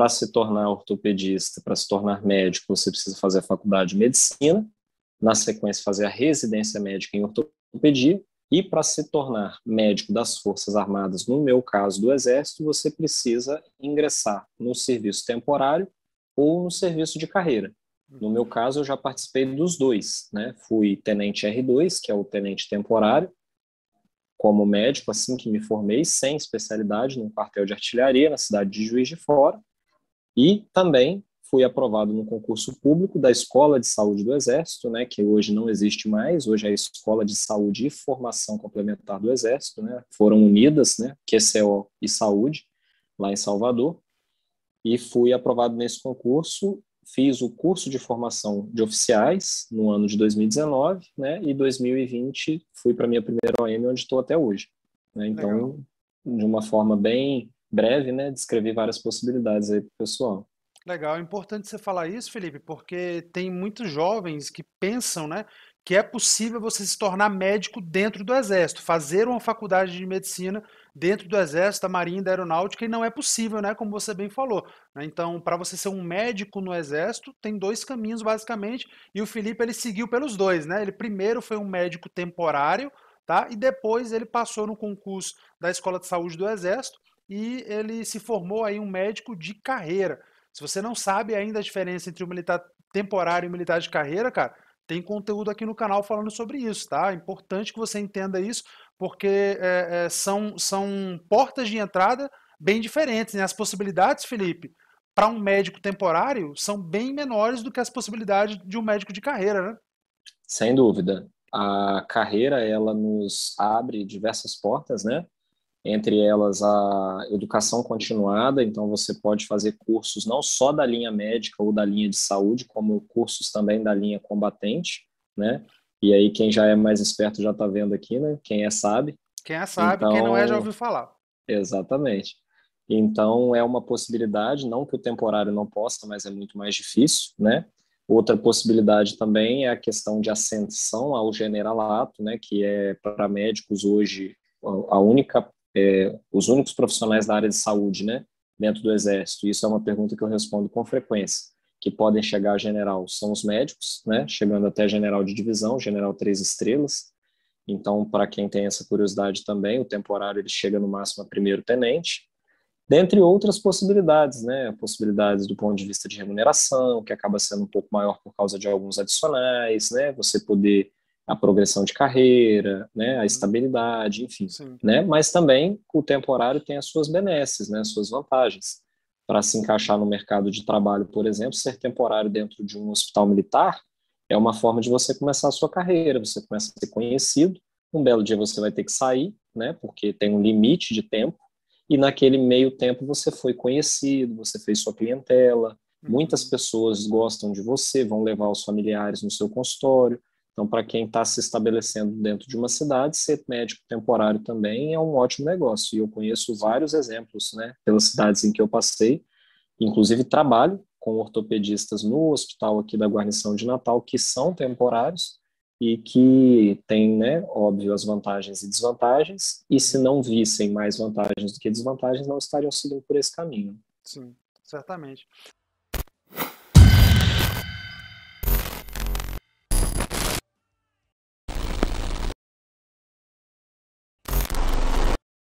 para se tornar ortopedista, para se tornar médico, você precisa fazer a faculdade de medicina, na sequência fazer a residência médica em ortopedia, e para se tornar médico das Forças Armadas, no meu caso do Exército, você precisa ingressar no serviço temporário ou no serviço de carreira. No meu uhum. caso, eu já participei dos dois, né? Fui tenente R2, que é o tenente temporário, como médico, assim que me formei, sem especialidade, num quartel de artilharia, na cidade de Juiz de Fora. E também fui aprovado no concurso público da Escola de Saúde do Exército, né, que hoje não existe mais, hoje é a Escola de Saúde e Formação Complementar do Exército, né, foram unidas, né, QCO e Saúde, lá em Salvador, e fui aprovado nesse concurso, fiz o curso de formação de oficiais no ano de 2019, né, e 2020 fui para minha primeira OM, onde estou até hoje. Né, então, Legal. de uma forma bem breve, né, descrevi várias possibilidades aí para o pessoal. Legal, é importante você falar isso, Felipe, porque tem muitos jovens que pensam, né, que é possível você se tornar médico dentro do Exército, fazer uma faculdade de medicina dentro do Exército, da Marinha, da Aeronáutica, e não é possível, né? Como você bem falou. Né. Então, para você ser um médico no Exército, tem dois caminhos basicamente, e o Felipe ele seguiu pelos dois, né? Ele primeiro foi um médico temporário, tá? E depois ele passou no concurso da Escola de Saúde do Exército e ele se formou aí um médico de carreira. Se você não sabe ainda a diferença entre o militar temporário e o militar de carreira, cara, tem conteúdo aqui no canal falando sobre isso, tá? É importante que você entenda isso, porque é, é, são, são portas de entrada bem diferentes, né? As possibilidades, Felipe, para um médico temporário são bem menores do que as possibilidades de um médico de carreira, né? Sem dúvida. A carreira, ela nos abre diversas portas, né? entre elas a educação continuada, então você pode fazer cursos não só da linha médica ou da linha de saúde, como cursos também da linha combatente, né? E aí quem já é mais esperto já está vendo aqui, né? Quem é sabe. Quem é sabe, então, quem não é já então ouviu falar. Exatamente. Então é uma possibilidade, não que o temporário não possa, mas é muito mais difícil, né? Outra possibilidade também é a questão de ascensão ao generalato, né? Que é para médicos hoje a única é, os únicos profissionais da área de saúde, né, dentro do Exército? Isso é uma pergunta que eu respondo com frequência. Que podem chegar a general são os médicos, né, chegando até general de divisão, general três estrelas. Então, para quem tem essa curiosidade também, o temporário ele chega no máximo a primeiro tenente, dentre outras possibilidades, né? Possibilidades do ponto de vista de remuneração, que acaba sendo um pouco maior por causa de alguns adicionais, né? Você poder a progressão de carreira, né, a uhum. estabilidade, enfim, Sim. né? Mas também o temporário tem as suas benesses, né, as suas vantagens. Para se encaixar no mercado de trabalho, por exemplo, ser temporário dentro de um hospital militar é uma forma de você começar a sua carreira, você começa a ser conhecido, um belo dia você vai ter que sair, né, porque tem um limite de tempo, e naquele meio tempo você foi conhecido, você fez sua clientela, muitas uhum. pessoas gostam de você, vão levar os familiares no seu consultório, então, para quem está se estabelecendo dentro de uma cidade, ser médico temporário também é um ótimo negócio. E eu conheço vários exemplos, né, pelas cidades em que eu passei, inclusive trabalho com ortopedistas no hospital aqui da guarnição de Natal que são temporários e que têm, né, óbvio, as vantagens e desvantagens, e se não vissem mais vantagens do que desvantagens, não estariam seguindo por esse caminho. Sim, certamente.